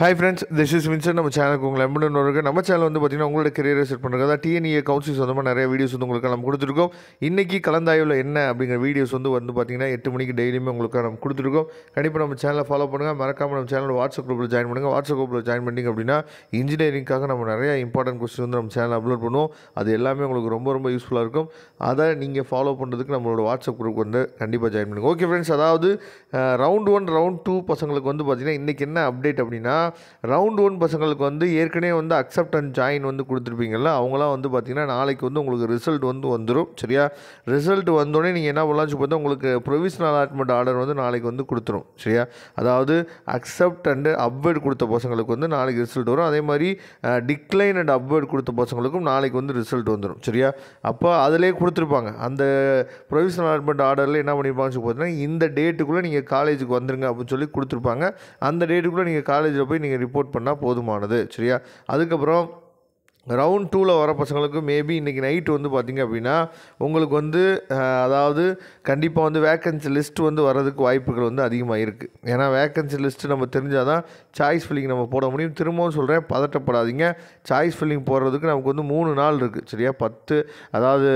hi friends this is Vinson நம்ம சேனலுக்கு உங்களை ஒன்று இருக்குது நம்ம சேனல் வந்து பார்த்திங்கன்னா உங்களோட கரியரை செட் பண்ணுறது அதாவது டிஎன்ஏ கவுன்சில் சொந்தமாக நிறைய வீடியோஸ் வந்து உங்களுக்கு நம்ம கொடுத்துருக்கோம் இன்றைக்கி கலந்தாய்வில் என்ன அப்படிங்கிற வீடியோஸ் வந்து வந்து பார்த்திங்கன்னா எட்டு மணிக்கு டெய்லியுமே உங்களுக்கு நம்ம கொடுத்துருக்கோம் கண்டிப்பாக நம்ம சேனலை ஃபாலோ பண்ணுங்கள் மறக்காமல் நம்ம சேனல் வாட்ஸ்அப் குரூப்பில் ஜாயின் பண்ணுங்கள் வாட்ஸ்அப் குரூப்பில் ஜாயின் பண்ணிங்க அப்படின்னா இன்ஜினியரிங்காக நம்ம நிறைய இம்பார்ட்டன்ட் கொஸ்டின் வந்து நம்ம சேனல் அப்லோட் பண்ணுவோம் அது எல்லாமே உங்களுக்கு ரொம்ப ரொம்ப யூஸ்ஃபுல்லாக இருக்கும் அதை நீங்கள் ஃபாலோ பண்ணுறதுக்கு நம்மளோட வாட்ஸ்அப் குரூப் வந்து கண்டிப்பாக ஜாயின் பண்ணுங்கள் ஓகே ஃப்ரெண்ட்ஸ் அதாவது ரவுண்ட் ஒன் ரவுண்ட் டூ பசங்களுக்கு வந்து பார்த்திங்கன்னா இன்றைக்கி என்ன அப்டேட் அப்படின்னா ரவுண்ட் ஒன் பசங்களுக்கு வந்து ஏற்கனவே வந்து அக்செப்ட் அண்ட் ஜாயின் வந்து கொடுத்துருப்பீங்கள்ல அவங்களாம் வந்து பார்த்திங்கன்னா நாளைக்கு வந்து உங்களுக்கு ரிசல்ட் வந்து வந்துடும் சரியா ரிசல்ட் வந்தோடனே நீங்கள் என்ன பண்ணலாம்னு பார்த்தா உங்களுக்கு ப்ரொவிஷனல் அலாட்மெண்ட் ஆர்டர் வந்து நாளைக்கு வந்து கொடுத்துரும் சரியா அதாவது அக்செப்ட் அண்டு அப்வேர்ட் கொடுத்த பசங்களுக்கு வந்து நாளைக்கு ரிசல்ட் வரும் அதே மாதிரி டிக்ளைன் அண்ட் அப்வேர்ட் கொடுத்த பசங்களுக்கும் நாளைக்கு வந்து ரிசல்ட் வந்துடும் சரியா அப்போ அதிலே கொடுத்துருப்பாங்க அந்த ப்ரொவிஷனல் அலாட்மெண்ட் ஆர்டரில் என்ன பண்ணியிருப்பாங்கன்னு பார்த்தீங்கன்னா இந்த டேட்டுக்குள்ளே நீங்கள் காலேஜுக்கு வந்துருங்க அப்படின்னு சொல்லி கொடுத்துருப்பாங்க அந்த டேட்டுக்குள்ளே நீங்கள் காலேஜில் போய் நீங்கள் ரிப்போர்ட் பண்ணால் போதுமானது சரியா அதுக்கப்புறம் ரவுண்ட் டூவில் வர பசங்களுக்கு மேபி இன்றைக்கி நைட்டு வந்து பார்த்திங்க அப்படின்னா உங்களுக்கு வந்து அதாவது கண்டிப்பாக வந்து வேக்கன்சி லிஸ்ட் வந்து வர்றதுக்கு வாய்ப்புகள் வந்து அதிகமாக இருக்குது ஏன்னா வேக்கன்சி லிஸ்ட்டு நம்ம தெரிஞ்சால் தான் சாய்ஸ் ஃபில்லிங் நம்ம போட முடியும் திரும்பவும் சொல்கிறேன் பதட்டப்படாதீங்க சாய்ஸ் ஃபில்லிங் போடுறதுக்கு நமக்கு வந்து மூணு நாள் இருக்குது சரியா பத்து அதாவது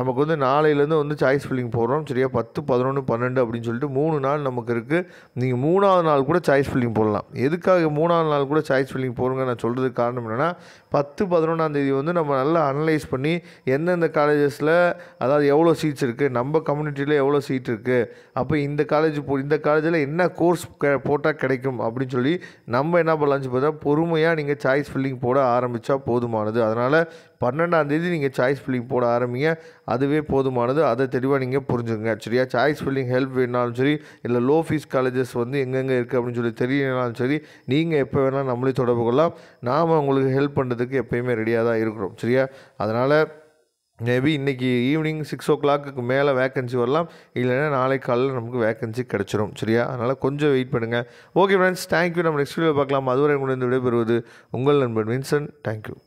நமக்கு வந்து நாளையிலேருந்து வந்து சாய்ஸ் ஃபில்லிங் போடுறோம் சரியா பத்து பதினொன்று பன்னெண்டு அப்படின்னு சொல்லிட்டு மூணு நாள் நமக்கு இருக்குது நீங்கள் மூணாவது நாள் கூட சாய்ஸ் ஃபில்லிங் போடலாம் எதுக்காக மூணாவது நாள் கூட சாய்ஸ் ஃபில்லிங் போடுங்க நான் சொல்கிறதுக்கு காரணம் என்னென்னா பத்து பத்து பதினொன்றாந்தேதி வந்து நம்ம நல்லா அனலைஸ் பண்ணி எந்தெந்த காலேஜஸில் அதாவது எவ்வளோ சீட்ஸ் இருக்குது நம்ம கம்யூனிட்டியில் எவ்வளோ சீட் இருக்குது அப்போ இந்த காலேஜ் போ இந்த காலேஜில் என்ன கோர்ஸ் போட்டால் கிடைக்கும் அப்படின்னு சொல்லி நம்ம என்ன பண்ணலாம்னு பார்த்தா பொறுமையாக நீங்கள் சாய்ஸ் ஃபில்லிங் போட ஆரம்பித்தா போதுமானது அதனால் பன்னெண்டாந்தேதி நீங்கள் சாய்ஸ் ஃபில்லிங் போட ஆரம்பிங்க அதுவே போதுமானது அதை தெளிவாக நீங்கள் புரிஞ்சுக்கங்க சரியா சாய்ஸ் ஃபில்லிங் ஹெல்ப் வேணாலும் சரி இல்லை லோ ஃபீஸ் காலேஜஸ் வந்து எங்கெங்கே இருக்குது அப்படின்னு சொல்லி தெரியலனாலும் சரி நீங்கள் எப்போ வேணால் நம்மளே தொடர்பு கொள்ளலாம் நாம் உங்களுக்கு ஹெல்ப் பண்ணுறதுக்கு எப்போயுமே ரெடியாக தான் இருக்கிறோம் சரியா அதனால் மேபி இன்றைக்கி ஈவினிங் சிக்ஸ் ஓ கிளாக்கு மேலே வேக்கன்சி வரலாம் இல்லைன்னா நாளைக்கு காலையில் நமக்கு வேக்கன்சி கிடச்சிரும் சரியா அதனால் கொஞ்சம் வெயிட் பண்ணுங்கள் ஓகே ஃப்ரெண்ட்ஸ் தேங்க்யூ நம்ம நெக்ஸ்ட் வீடியோ பார்க்கலாம் அதுவரை உங்களுடைய விடைபெறுவது உங்கள் நண்பன் வின்சன் தேங்க்யூ